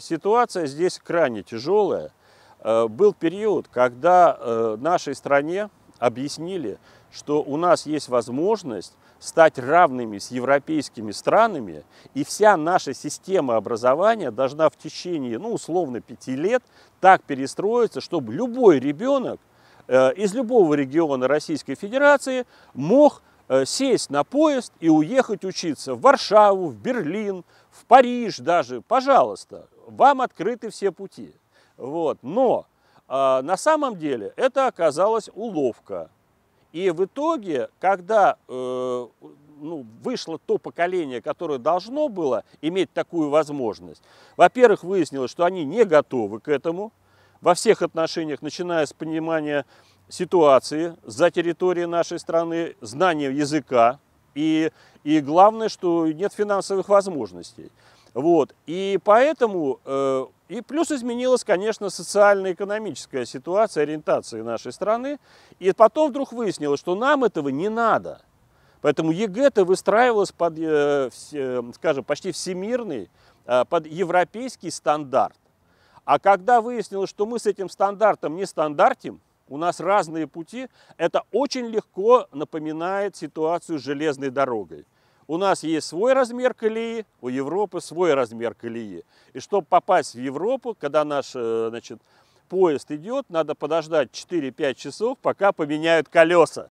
Ситуация здесь крайне тяжелая. Э, был период, когда э, нашей стране объяснили, что у нас есть возможность стать равными с европейскими странами, и вся наша система образования должна в течение, ну, условно, пяти лет так перестроиться, чтобы любой ребенок э, из любого региона Российской Федерации мог Э, сесть на поезд и уехать учиться в Варшаву, в Берлин, в Париж даже, пожалуйста, вам открыты все пути. Вот. Но э, на самом деле это оказалась уловка. И в итоге, когда э, ну, вышло то поколение, которое должно было иметь такую возможность, во-первых, выяснилось, что они не готовы к этому во всех отношениях, начиная с понимания ситуации за территорией нашей страны, знанием языка и, и главное, что нет финансовых возможностей. Вот. И поэтому, э, и плюс изменилась, конечно, социально-экономическая ситуация, ориентация нашей страны. И потом вдруг выяснилось, что нам этого не надо. Поэтому ЕГЭ-то выстраивалось под, э, все, э, скажем, почти всемирный, э, под европейский стандарт. А когда выяснилось, что мы с этим стандартом не стандартим, у нас разные пути. Это очень легко напоминает ситуацию с железной дорогой. У нас есть свой размер колеи, у Европы свой размер колеи. И чтобы попасть в Европу, когда наш э, значит, поезд идет, надо подождать 4-5 часов, пока поменяют колеса.